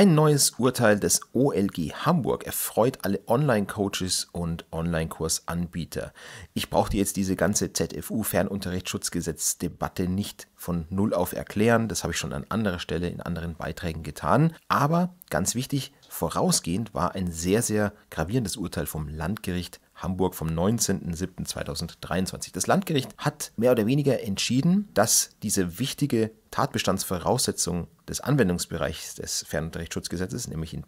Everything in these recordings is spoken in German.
Ein neues Urteil des OLG Hamburg erfreut alle Online-Coaches und Online-Kursanbieter. Ich brauchte jetzt diese ganze ZFU-Fernunterrichtsschutzgesetz-Debatte nicht von Null auf erklären. Das habe ich schon an anderer Stelle in anderen Beiträgen getan. Aber ganz wichtig, vorausgehend war ein sehr, sehr gravierendes Urteil vom Landgericht Hamburg vom 19.07.2023. Das Landgericht hat mehr oder weniger entschieden, dass diese wichtige Tatbestandsvoraussetzung des Anwendungsbereichs des Fernunterrichtsschutzgesetzes, nämlich in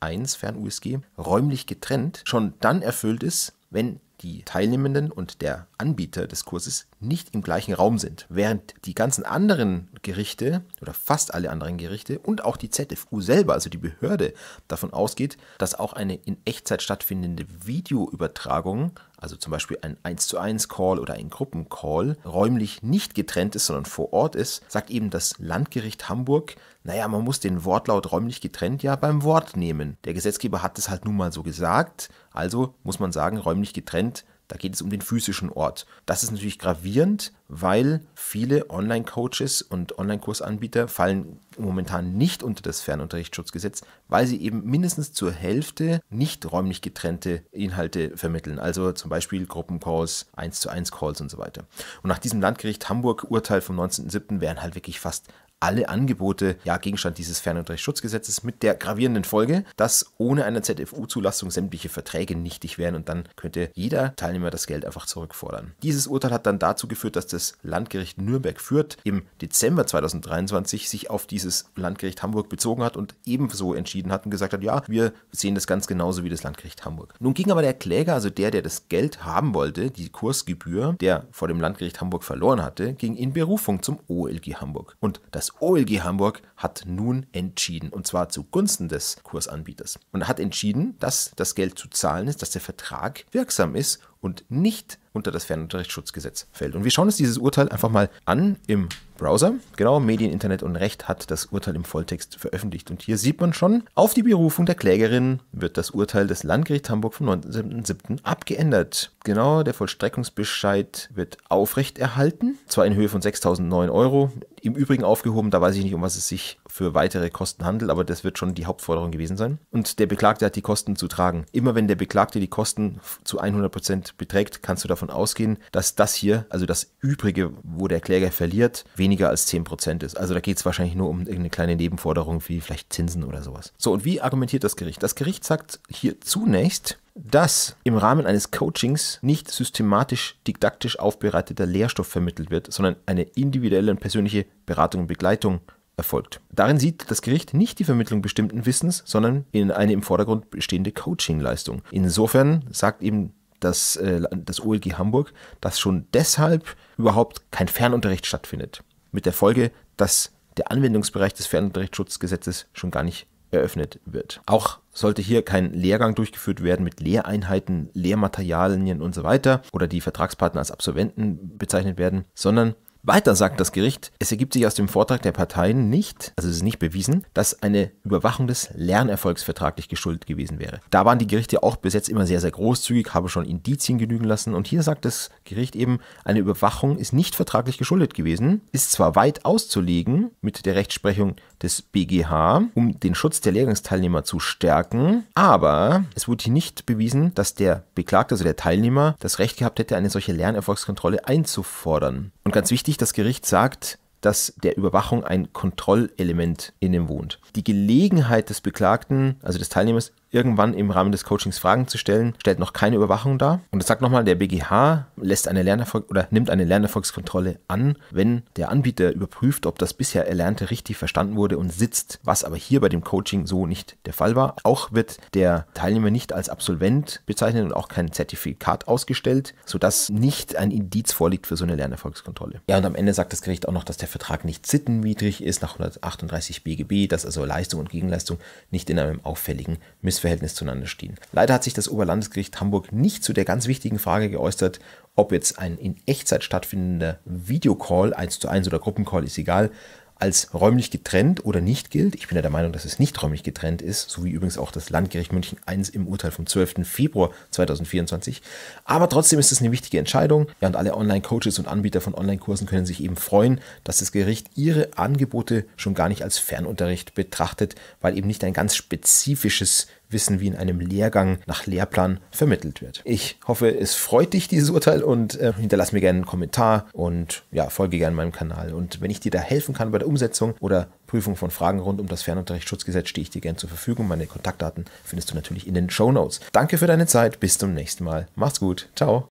1 Fern-USG, räumlich getrennt schon dann erfüllt ist, wenn die Teilnehmenden und der Anbieter des Kurses nicht im gleichen Raum sind. Während die ganzen anderen Gerichte oder fast alle anderen Gerichte und auch die ZFU selber, also die Behörde, davon ausgeht, dass auch eine in Echtzeit stattfindende Videoübertragung also zum Beispiel ein 1 zu 1 Call oder ein Gruppencall, räumlich nicht getrennt ist, sondern vor Ort ist, sagt eben das Landgericht Hamburg, naja, man muss den Wortlaut räumlich getrennt ja beim Wort nehmen. Der Gesetzgeber hat es halt nun mal so gesagt, also muss man sagen, räumlich getrennt da geht es um den physischen Ort. Das ist natürlich gravierend, weil viele Online-Coaches und Online-Kursanbieter fallen momentan nicht unter das Fernunterrichtsschutzgesetz, weil sie eben mindestens zur Hälfte nicht räumlich getrennte Inhalte vermitteln. Also zum Beispiel Gruppencalls, 1 zu 1 Calls und so weiter. Und nach diesem Landgericht Hamburg Urteil vom 19.07. wären halt wirklich fast alle Angebote ja Gegenstand dieses Fernunterrichtsschutzgesetzes mit der gravierenden Folge, dass ohne eine ZFU-Zulassung sämtliche Verträge nichtig wären und dann könnte jeder Teilnehmer das Geld einfach zurückfordern. Dieses Urteil hat dann dazu geführt, dass das Landgericht Nürnberg Fürth im Dezember 2023 sich auf dieses Landgericht Hamburg bezogen hat und ebenso entschieden hat und gesagt hat, ja, wir sehen das ganz genauso wie das Landgericht Hamburg. Nun ging aber der Kläger, also der, der das Geld haben wollte, die Kursgebühr, der vor dem Landgericht Hamburg verloren hatte, ging in Berufung zum OLG Hamburg. Und das das OLG Hamburg hat nun entschieden, und zwar zugunsten des Kursanbieters. Und hat entschieden, dass das Geld zu zahlen ist, dass der Vertrag wirksam ist und nicht unter das Fernunterrichtsschutzgesetz fällt. Und wir schauen uns dieses Urteil einfach mal an im Browser. Genau, Medien, Internet und Recht hat das Urteil im Volltext veröffentlicht. Und hier sieht man schon, auf die Berufung der Klägerin wird das Urteil des Landgerichts Hamburg vom 19.07. abgeändert. Genau, der Vollstreckungsbescheid wird aufrechterhalten, zwar in Höhe von 6.009 Euro, im Übrigen aufgehoben. Da weiß ich nicht, um was es sich für weitere Kosten handelt, aber das wird schon die Hauptforderung gewesen sein. Und der Beklagte hat die Kosten zu tragen. Immer wenn der Beklagte die Kosten zu 100% beträgt, kannst du davon ausgehen, dass das hier, also das Übrige, wo der Kläger verliert, weniger als 10% ist. Also da geht es wahrscheinlich nur um irgendeine kleine Nebenforderung wie vielleicht Zinsen oder sowas. So, und wie argumentiert das Gericht? Das Gericht sagt hier zunächst, dass im Rahmen eines Coachings nicht systematisch didaktisch aufbereiteter Lehrstoff vermittelt wird, sondern eine individuelle und persönliche Beratung und Begleitung erfolgt. Darin sieht das Gericht nicht die Vermittlung bestimmten Wissens, sondern in eine im Vordergrund bestehende Coachingleistung. Insofern sagt eben das, äh, das OLG Hamburg, dass schon deshalb überhaupt kein Fernunterricht stattfindet. Mit der Folge, dass der Anwendungsbereich des Fernunterrichtsschutzgesetzes schon gar nicht eröffnet wird. Auch sollte hier kein Lehrgang durchgeführt werden mit Lehreinheiten, Lehrmaterialien und so weiter oder die Vertragspartner als Absolventen bezeichnet werden, sondern weiter sagt das Gericht, es ergibt sich aus dem Vortrag der Parteien nicht, also es ist nicht bewiesen, dass eine Überwachung des Lernerfolgs vertraglich geschuldet gewesen wäre. Da waren die Gerichte auch bis jetzt immer sehr, sehr großzügig, habe schon Indizien genügen lassen und hier sagt das Gericht eben, eine Überwachung ist nicht vertraglich geschuldet gewesen, ist zwar weit auszulegen mit der Rechtsprechung des BGH, um den Schutz der Lehrgangsteilnehmer zu stärken, aber es wurde hier nicht bewiesen, dass der Beklagte, also der Teilnehmer, das Recht gehabt hätte, eine solche Lernerfolgskontrolle einzufordern. Und ganz wichtig, wichtig, das Gericht sagt, dass der Überwachung ein Kontrollelement in wohnt. Die Gelegenheit des Beklagten, also des Teilnehmers, irgendwann im Rahmen des Coachings Fragen zu stellen, stellt noch keine Überwachung dar. Und das sagt nochmal, der BGH lässt eine Lernerfolg oder nimmt eine Lernerfolgskontrolle an, wenn der Anbieter überprüft, ob das bisher Erlernte richtig verstanden wurde und sitzt, was aber hier bei dem Coaching so nicht der Fall war. Auch wird der Teilnehmer nicht als Absolvent bezeichnet und auch kein Zertifikat ausgestellt, sodass nicht ein Indiz vorliegt für so eine Lernerfolgskontrolle. Ja, und am Ende sagt das Gericht auch noch, dass der Vertrag nicht sittenwidrig ist nach 138 BGB, dass also Leistung und Gegenleistung nicht in einem auffälligen Missverständnis Verhältnis zueinander stehen. Leider hat sich das Oberlandesgericht Hamburg nicht zu der ganz wichtigen Frage geäußert, ob jetzt ein in Echtzeit stattfindender Videocall, 1 zu 1 oder Gruppencall, ist egal, als räumlich getrennt oder nicht gilt. Ich bin ja der Meinung, dass es nicht räumlich getrennt ist, so wie übrigens auch das Landgericht München I im Urteil vom 12. Februar 2024. Aber trotzdem ist es eine wichtige Entscheidung. Ja, und alle Online-Coaches und Anbieter von Online-Kursen können sich eben freuen, dass das Gericht ihre Angebote schon gar nicht als Fernunterricht betrachtet, weil eben nicht ein ganz spezifisches Wissen wie in einem Lehrgang nach Lehrplan vermittelt wird. Ich hoffe, es freut dich dieses Urteil und äh, hinterlass mir gerne einen Kommentar und ja, folge gerne meinem Kanal. Und wenn ich dir da helfen kann bei der Umsetzung oder Prüfung von Fragen rund um das Fernunterrichtsschutzgesetz stehe ich dir gerne zur Verfügung. Meine Kontaktdaten findest du natürlich in den Show Notes. Danke für deine Zeit. Bis zum nächsten Mal. Mach's gut. Ciao.